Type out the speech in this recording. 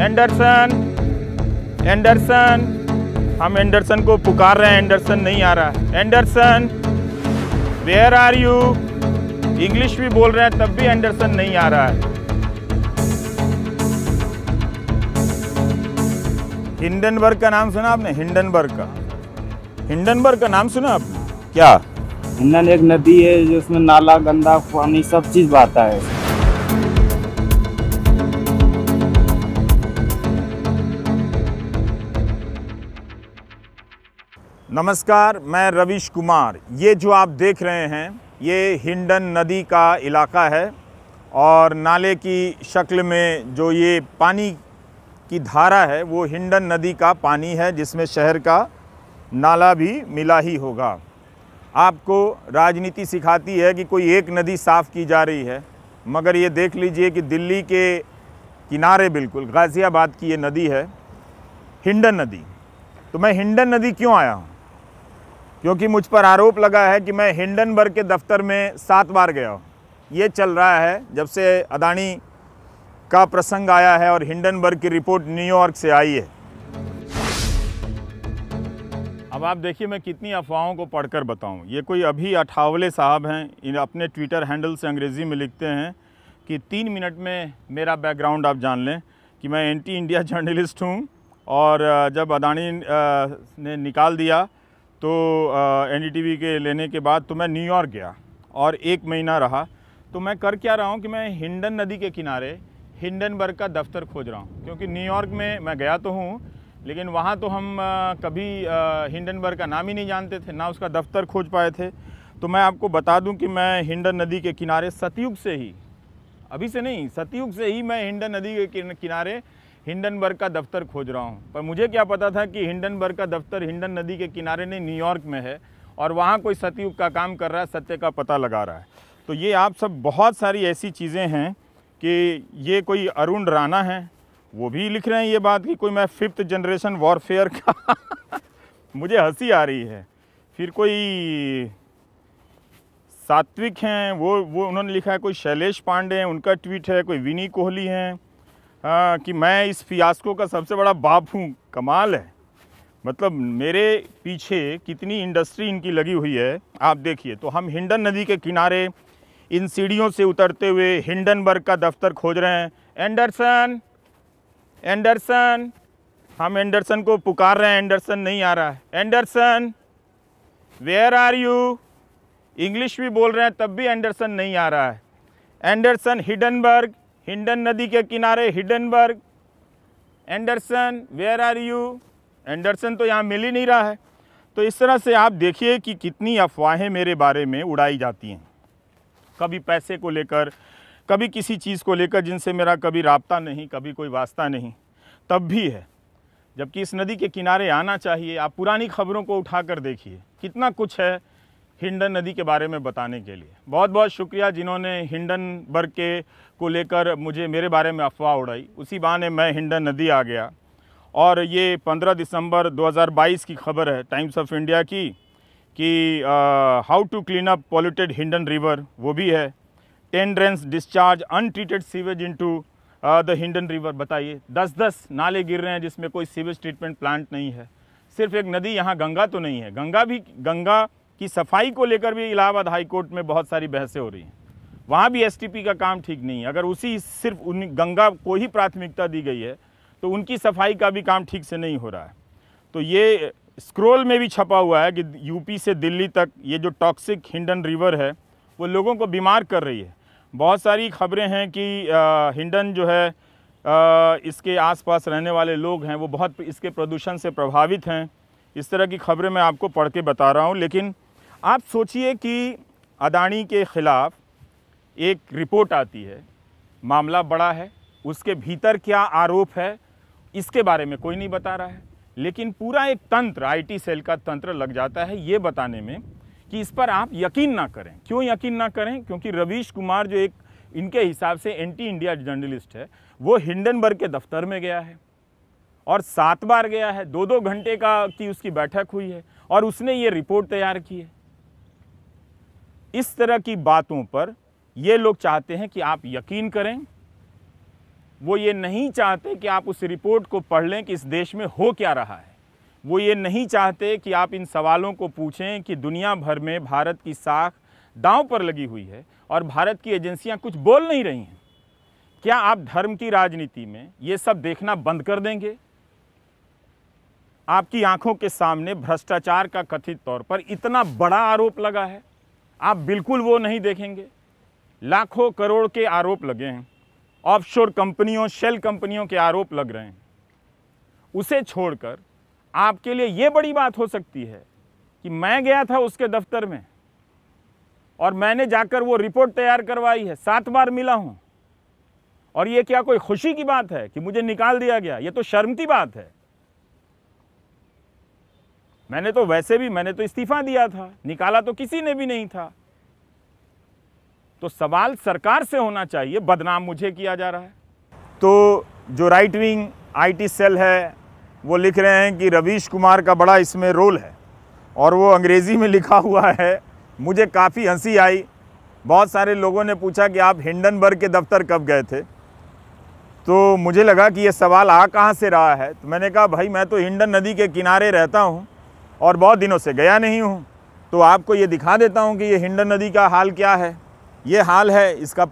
Anderson Anderson हम Anderson को पुकार रहे हैं एंडरसन नहीं आ रहा है Anderson where are you English भी बोल रहे हैं तब भी एंडरसन नहीं आ रहा है हिंडनबर्ग का नाम सुना आपने हिंडनबर्ग का हिंडनबर्ग का नाम सुना आपने क्या हिंडन एक नदी है जिसमें नाला गंदा पानी सब चीज़ बहता है नमस्कार मैं रविश कुमार ये जो आप देख रहे हैं ये हिंडन नदी का इलाका है और नाले की शक्ल में जो ये पानी की धारा है वो हिंडन नदी का पानी है जिसमें शहर का नाला भी मिला ही होगा आपको राजनीति सिखाती है कि कोई एक नदी साफ़ की जा रही है मगर ये देख लीजिए कि दिल्ली के किनारे बिल्कुल गाज़ियाबाद की ये नदी है हिंडन नदी तो मैं हिंडन नदी क्यों आया हूँ क्योंकि मुझ पर आरोप लगा है कि मैं हिंडनबर्ग के दफ्तर में सात बार गया हूँ ये चल रहा है जब से अदानी का प्रसंग आया है और हिंडनबर्ग की रिपोर्ट न्यूयॉर्क से आई है अब आप देखिए मैं कितनी अफवाहों को पढ़कर बताऊं ये कोई अभी अठावले साहब हैं इन अपने ट्विटर हैंडल से अंग्रेज़ी में लिखते हैं कि तीन मिनट में मेरा बैकग्राउंड आप जान लें कि मैं एंटी इंडिया जर्नलिस्ट हूँ और जब अदानी ने निकाल दिया तो एन e के लेने के बाद तो मैं न्यूयॉर्क गया और एक महीना रहा तो मैं कर क्या रहा हूँ कि मैं हिंडन नदी के किनारे हिंडनबर्ग का दफ्तर खोज रहा हूँ क्योंकि न्यूयॉर्क में मैं गया तो हूँ लेकिन वहाँ तो हम कभी हिंडनबर्ग का नाम ही नहीं जानते थे ना उसका दफ्तर खोज पाए थे तो मैं आपको बता दूँ कि मैं हिंडन नदी के किनारे सतयुग से ही अभी से नहीं सतयुग से ही मैं हिंडन नदी के किनारे हिंडनबर्ग का दफ्तर खोज रहा हूँ पर मुझे क्या पता था कि हिंडनबर्ग का दफ्तर हिंडन नदी के किनारे नहीं न्यूयॉर्क में है और वहाँ कोई सतयुग का काम कर रहा है सत्य का पता लगा रहा है तो ये आप सब बहुत सारी ऐसी चीज़ें हैं कि ये कोई अरुण राणा है वो भी लिख रहे हैं ये बात कि कोई मैं फिफ्थ जनरेशन वॉरफेयर का मुझे हंसी आ रही है फिर कोई सात्विक हैं वो वो उन्होंने लिखा है कोई शैलेश पांडे हैं उनका ट्वीट है कोई विनी कोहली हैं आ, हाँ, कि मैं इस फियास्को का सबसे बड़ा बाप हूँ कमाल है मतलब मेरे पीछे कितनी इंडस्ट्री इनकी लगी हुई है आप देखिए तो हम हिंडन नदी के किनारे इन सीढ़ियों से उतरते हुए हिंडनबर्ग का दफ्तर खोज रहे हैं एंडरसन एंडरसन हम एंडरसन को पुकार रहे हैं एंडरसन नहीं आ रहा है Anderson where are you English भी बोल रहे हैं तब भी एंडरसन नहीं आ रहा है एंडरसन हिडनबर्ग हिंडन नदी के किनारे Hindenburg Anderson where are you Anderson तो यहाँ मिल ही नहीं रहा है तो इस तरह से आप देखिए कि कितनी अफवाहें मेरे बारे में उड़ाई जाती हैं कभी पैसे को लेकर कभी किसी चीज़ को लेकर जिनसे मेरा कभी रबता नहीं कभी कोई वास्ता नहीं तब भी है जबकि इस नदी के किनारे आना चाहिए आप पुरानी खबरों को उठा कर देखिए कितना कुछ है हिंडन नदी के बारे में बताने के लिए बहुत बहुत शुक्रिया जिन्होंने हिंडन बर्ग के को लेकर मुझे मेरे बारे में अफवाह उड़ाई उसी बहाने मैं हिंडन नदी आ गया और ये 15 दिसंबर 2022 की खबर है टाइम्स ऑफ इंडिया की कि how to clean up polluted Hindon river वो भी है ten discharge untreated sewage to the Hindon river बताइए दस दस नाले गिर रहे हैं जिसमें कोई सीवेज ट्रीटमेंट प्लांट नहीं है सिर्फ एक नदी यहाँ गंगा तो नहीं है गंगा भी गंगा कि सफाई को लेकर भी इलाहाबाद हाईकोर्ट में बहुत सारी बहसें हो रही हैं वहाँ भी एसटीपी का काम ठीक नहीं है अगर उसी सिर्फ उन गंगा को ही प्राथमिकता दी गई है तो उनकी सफाई का भी काम ठीक से नहीं हो रहा है तो ये स्क्रोल में भी छपा हुआ है कि यूपी से दिल्ली तक ये जो टॉक्सिक हिंडन रिवर है वो लोगों को बीमार कर रही है बहुत सारी खबरें हैं कि आ, हिंडन जो है आ, इसके आसपास रहने वाले लोग हैं वो बहुत इसके प्रदूषण से प्रभावित हैं इस तरह की खबरें मैं आपको पढ़ के बता रहा हूँ लेकिन आप सोचिए कि अदानी के ख़िलाफ़ एक रिपोर्ट आती है मामला बड़ा है उसके भीतर क्या आरोप है इसके बारे में कोई नहीं बता रहा है लेकिन पूरा एक तंत्र आईटी सेल का तंत्र लग जाता है ये बताने में कि इस पर आप यकीन ना करें क्यों यकीन ना करें क्योंकि रवीश कुमार जो एक इनके हिसाब से एंटी इंडिया जर्नलिस्ट है वो हिंडनबर्ग के दफ्तर में गया है और सात बार गया है दो दो घंटे का की उसकी बैठक हुई है और उसने ये रिपोर्ट तैयार की है इस तरह की बातों पर ये लोग चाहते हैं कि आप यकीन करें वो ये नहीं चाहते कि आप उस रिपोर्ट को पढ़ लें कि इस देश में हो क्या रहा है वो ये नहीं चाहते कि आप इन सवालों को पूछें कि दुनिया भर में भारत की साख दांव पर लगी हुई है और भारत की एजेंसियां कुछ बोल नहीं रही हैं क्या आप धर्म की राजनीति में ये सब देखना बंद कर देंगे आपकी आंखों के सामने भ्रष्टाचार का कथित तौर पर इतना बड़ा आरोप लगा है आप बिल्कुल वो नहीं देखेंगे लाखों करोड़ के आरोप लगे हैं ऑफशोर कंपनियों शेल कंपनियों के आरोप लग रहे हैं उसे छोड़कर आपके लिए ये बड़ी बात हो सकती है कि मैं गया था उसके दफ्तर में और मैंने जाकर वो रिपोर्ट तैयार करवाई है सात बार मिला हूँ और ये क्या कोई खुशी की बात है कि मुझे निकाल दिया गया ये तो शर्म की बात है मैंने तो वैसे भी मैंने तो इस्तीफ़ा दिया था निकाला तो किसी ने भी नहीं था तो सवाल सरकार से होना चाहिए बदनाम मुझे किया जा रहा है तो जो राइट विंग आईटी सेल है वो लिख रहे हैं कि रवीश कुमार का बड़ा इसमें रोल है और वो अंग्रेज़ी में लिखा हुआ है मुझे काफ़ी हंसी आई बहुत सारे लोगों ने पूछा कि आप हिंडनबर्ग के दफ्तर कब गए थे तो मुझे लगा कि ये सवाल आ कहाँ से रहा है तो मैंने कहा भाई मैं तो हिंडन नदी के किनारे रहता हूँ और बहुत दिनों से गया नहीं हूँ तो आपको ये दिखा देता हूँ कि ये हिंडन नदी का हाल क्या है ये हाल है इसका